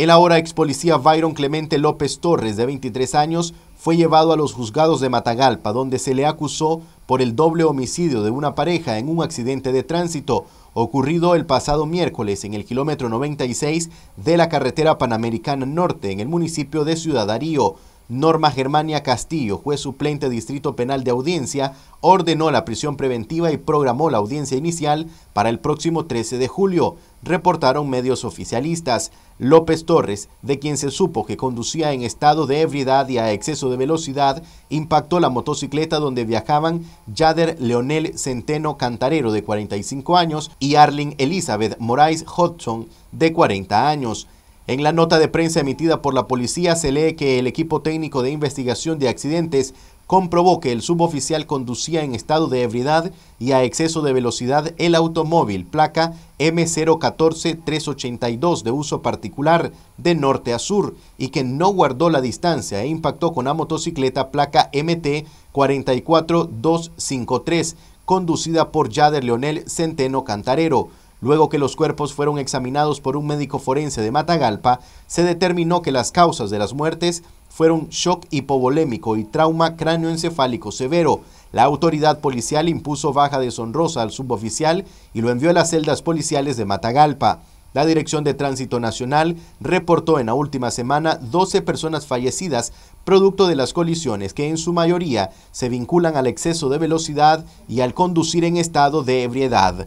El ahora ex policía Byron Clemente López Torres, de 23 años, fue llevado a los juzgados de Matagalpa, donde se le acusó por el doble homicidio de una pareja en un accidente de tránsito ocurrido el pasado miércoles en el kilómetro 96 de la carretera panamericana norte en el municipio de Ciudadarío. Norma Germania Castillo, juez suplente de Distrito Penal de Audiencia, ordenó la prisión preventiva y programó la audiencia inicial para el próximo 13 de julio, reportaron medios oficialistas. López Torres, de quien se supo que conducía en estado de ebriedad y a exceso de velocidad, impactó la motocicleta donde viajaban Jader Leonel Centeno Cantarero, de 45 años, y Arlene Elizabeth Moraes Hodgson, de 40 años. En la nota de prensa emitida por la policía se lee que el equipo técnico de investigación de accidentes comprobó que el suboficial conducía en estado de ebriedad y a exceso de velocidad el automóvil placa m 382 de uso particular de norte a sur y que no guardó la distancia e impactó con la motocicleta placa MT 44253 conducida por Yader Leonel Centeno Cantarero. Luego que los cuerpos fueron examinados por un médico forense de Matagalpa, se determinó que las causas de las muertes fueron shock hipovolémico y trauma cráneoencefálico severo. La autoridad policial impuso baja deshonrosa al suboficial y lo envió a las celdas policiales de Matagalpa. La Dirección de Tránsito Nacional reportó en la última semana 12 personas fallecidas producto de las colisiones que en su mayoría se vinculan al exceso de velocidad y al conducir en estado de ebriedad.